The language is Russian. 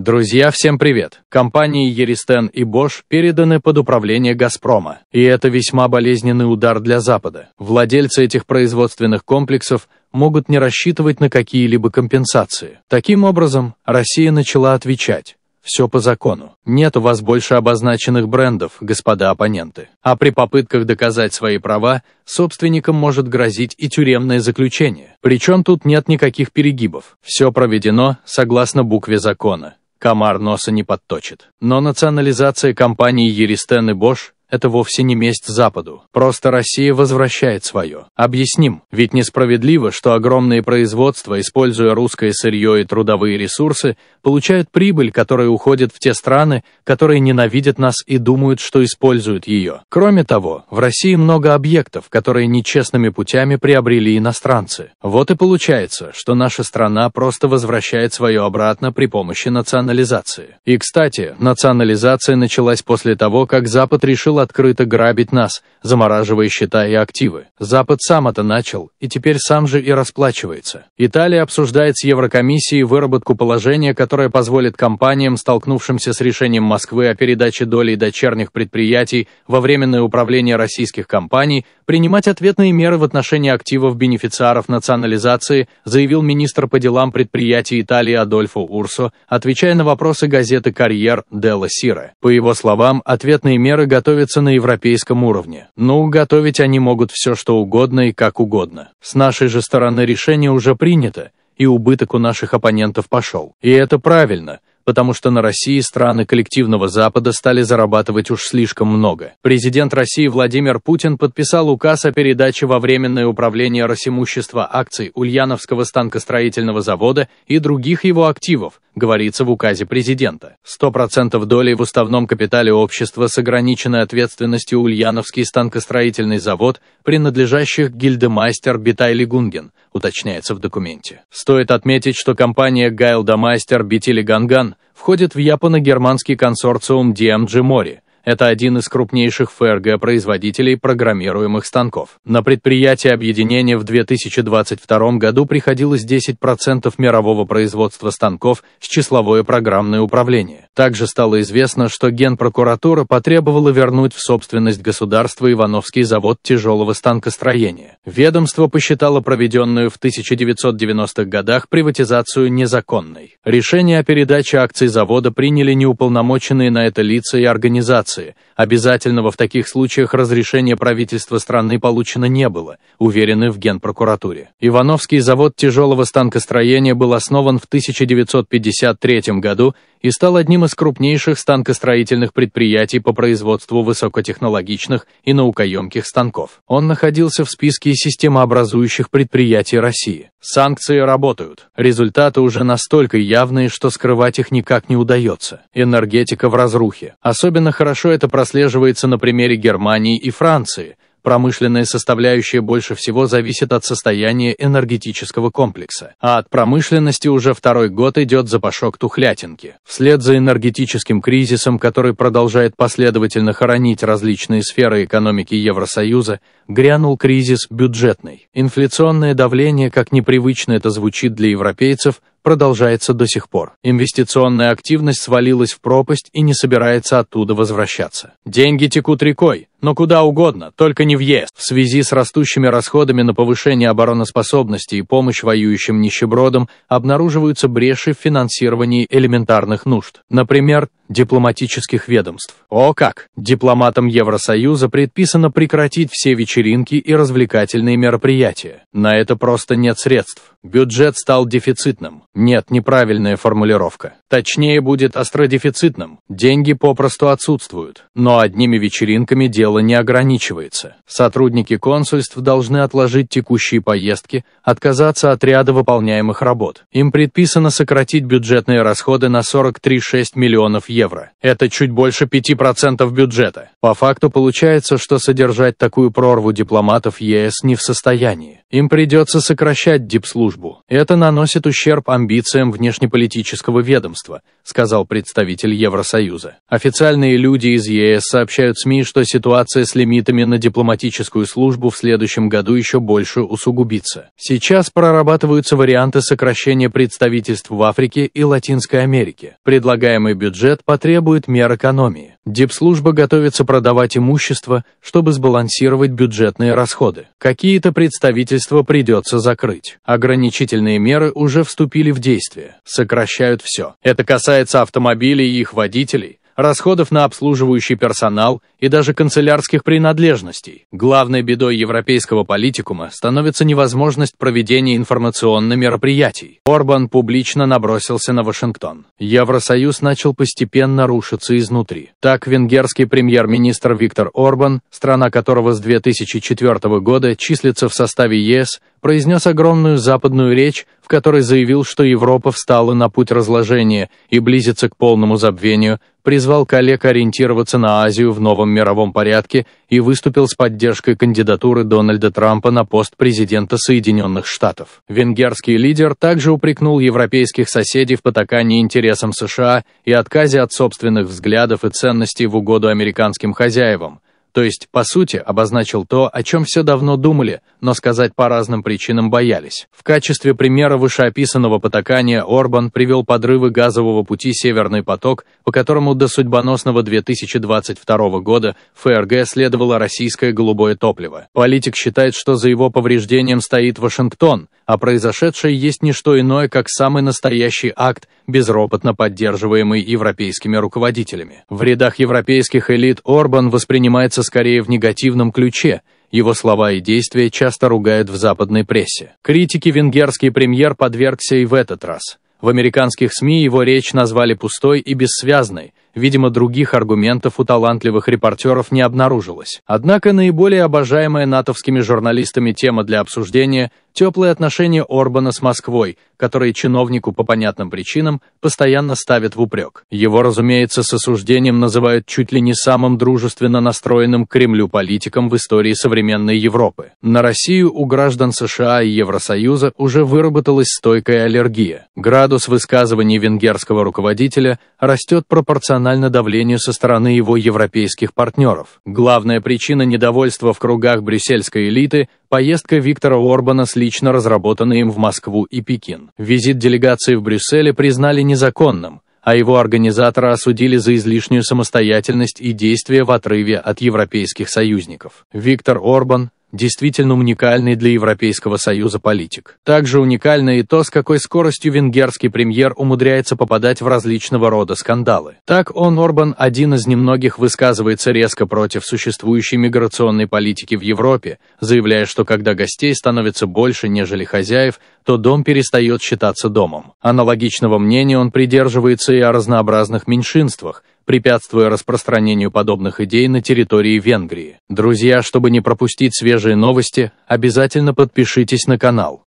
Друзья, всем привет! Компании Еристен и Bosch переданы под управление «Газпрома», и это весьма болезненный удар для Запада. Владельцы этих производственных комплексов могут не рассчитывать на какие-либо компенсации. Таким образом, Россия начала отвечать. Все по закону. Нет у вас больше обозначенных брендов, господа оппоненты. А при попытках доказать свои права, собственникам может грозить и тюремное заключение. Причем тут нет никаких перегибов. Все проведено согласно букве закона комар носа не подточит. Но национализация компании Еристен и Bosch это вовсе не месть Западу. Просто Россия возвращает свое. Объясним, ведь несправедливо, что огромные производства, используя русское сырье и трудовые ресурсы, получают прибыль, которая уходит в те страны, которые ненавидят нас и думают, что используют ее. Кроме того, в России много объектов, которые нечестными путями приобрели иностранцы. Вот и получается, что наша страна просто возвращает свое обратно при помощи национализации. И, кстати, национализация началась после того, как Запад решил открыто грабить нас, замораживая счета и активы. Запад сам это начал, и теперь сам же и расплачивается. Италия обсуждает с Еврокомиссией выработку положения, которое позволит компаниям, столкнувшимся с решением Москвы о передаче долей дочерних предприятий во временное управление российских компаний, принимать ответные меры в отношении активов бенефициаров национализации, заявил министр по делам предприятий Италии Адольфо Урсо, отвечая на вопросы газеты «Карьер» Делла Сира. По его словам, ответные меры готовят готовится на европейском уровне. Ну, готовить они могут все что угодно и как угодно. С нашей же стороны решение уже принято, и убыток у наших оппонентов пошел. И это правильно, потому что на России страны коллективного Запада стали зарабатывать уж слишком много. Президент России Владимир Путин подписал указ о передаче во временное управление Росимущества акций Ульяновского станкостроительного завода и других его активов, говорится в указе президента. 100% долей в уставном капитале общества с ограниченной ответственностью Ульяновский станкостроительный завод, принадлежащих гильдемастер Битай Лигунгин, уточняется в документе. Стоит отметить, что компания Гайлдамайстер Бетили Ганган входит в японо-германский консорциум DMG Mori, это один из крупнейших ФРГ-производителей программируемых станков. На предприятие объединения в 2022 году приходилось 10% мирового производства станков с числовое программное управление. Также стало известно, что Генпрокуратура потребовала вернуть в собственность государства Ивановский завод тяжелого станкостроения. Ведомство посчитало проведенную в 1990-х годах приватизацию незаконной. Решение о передаче акций завода приняли неуполномоченные на это лица и организации резолюции, обязательного в таких случаях разрешения правительства страны получено не было, уверены в Генпрокуратуре. Ивановский завод тяжелого станкостроения был основан в 1953 году и стал одним из крупнейших станкостроительных предприятий по производству высокотехнологичных и наукоемких станков. Он находился в списке системообразующих предприятий России. Санкции работают. Результаты уже настолько явные, что скрывать их никак не удается. Энергетика в разрухе. Особенно хорошо это прослеживается на примере Германии и Франции – Промышленная составляющая больше всего зависит от состояния энергетического комплекса, а от промышленности уже второй год идет запашок тухлятинки. Вслед за энергетическим кризисом, который продолжает последовательно хоронить различные сферы экономики Евросоюза, грянул кризис бюджетный. Инфляционное давление, как непривычно это звучит для европейцев, продолжается до сих пор. Инвестиционная активность свалилась в пропасть и не собирается оттуда возвращаться. Деньги текут рекой, но куда угодно, только не в ЕС. В связи с растущими расходами на повышение обороноспособности и помощь воюющим нищебродам обнаруживаются бреши в финансировании элементарных нужд, например, дипломатических ведомств. О как! Дипломатам Евросоюза предписано прекратить все вечеринки и развлекательные мероприятия. На это просто нет средств. Бюджет стал дефицитным. Нет, неправильная формулировка. Точнее будет остродефицитным. Деньги попросту отсутствуют. Но одними вечеринками дело не ограничивается. Сотрудники консульств должны отложить текущие поездки, отказаться от ряда выполняемых работ. Им предписано сократить бюджетные расходы на 43,6 миллионов евро. Это чуть больше 5% бюджета. По факту получается, что содержать такую прорву дипломатов ЕС не в состоянии. Им придется сокращать дипслужбу. Это наносит ущерб амбициям амбициям внешнеполитического ведомства, сказал представитель Евросоюза. Официальные люди из ЕС сообщают СМИ, что ситуация с лимитами на дипломатическую службу в следующем году еще больше усугубится. Сейчас прорабатываются варианты сокращения представительств в Африке и Латинской Америке. Предлагаемый бюджет потребует мер экономии. Дипслужба готовится продавать имущество, чтобы сбалансировать бюджетные расходы. Какие-то представительства придется закрыть. Ограничительные меры уже вступили приводили в действие, сокращают все. Это касается автомобилей и их водителей, расходов на обслуживающий персонал и даже канцелярских принадлежностей. Главной бедой европейского политикума становится невозможность проведения информационных мероприятий. Орбан публично набросился на Вашингтон. Евросоюз начал постепенно рушиться изнутри. Так, венгерский премьер-министр Виктор Орбан, страна которого с 2004 года числится в составе ЕС, произнес огромную западную речь, в которой заявил, что Европа встала на путь разложения и близится к полному забвению, призвал коллег ориентироваться на Азию в новом мировом порядке и выступил с поддержкой кандидатуры Дональда Трампа на пост президента Соединенных Штатов. Венгерский лидер также упрекнул европейских соседей в потакании интересам США и отказе от собственных взглядов и ценностей в угоду американским хозяевам, то есть, по сути, обозначил то, о чем все давно думали, но сказать по разным причинам боялись. В качестве примера вышеописанного потакания Орбан привел подрывы газового пути «Северный поток», по которому до судьбоносного 2022 года ФРГ следовало российское голубое топливо. Политик считает, что за его повреждением стоит Вашингтон, а произошедшее есть не что иное, как самый настоящий акт, безропотно поддерживаемый европейскими руководителями. В рядах европейских элит Орбан воспринимается воспринимаются скорее в негативном ключе, его слова и действия часто ругают в западной прессе. Критики венгерский премьер подвергся и в этот раз. В американских СМИ его речь назвали пустой и бессвязной, Видимо, других аргументов у талантливых репортеров не обнаружилось. Однако наиболее обожаемая натовскими журналистами тема для обсуждения – теплые отношения Орбана с Москвой, которые чиновнику по понятным причинам постоянно ставят в упрек. Его, разумеется, с осуждением называют чуть ли не самым дружественно настроенным к Кремлю политиком в истории современной Европы. На Россию у граждан США и Евросоюза уже выработалась стойкая аллергия. Градус высказываний венгерского руководителя растет пропорционально эмоционально давлению со стороны его европейских партнеров. Главная причина недовольства в кругах брюссельской элиты – поездка Виктора Орбана с лично разработанной им в Москву и Пекин. Визит делегации в Брюсселе признали незаконным, а его организатора осудили за излишнюю самостоятельность и действия в отрыве от европейских союзников. Виктор Орбан, действительно уникальный для Европейского Союза политик. Также уникально и то, с какой скоростью венгерский премьер умудряется попадать в различного рода скандалы. Так он, Орбан, один из немногих высказывается резко против существующей миграционной политики в Европе, заявляя, что когда гостей становится больше, нежели хозяев, то дом перестает считаться домом. Аналогичного мнения он придерживается и о разнообразных меньшинствах, препятствуя распространению подобных идей на территории Венгрии. Друзья, чтобы не пропустить свежие новости, обязательно подпишитесь на канал.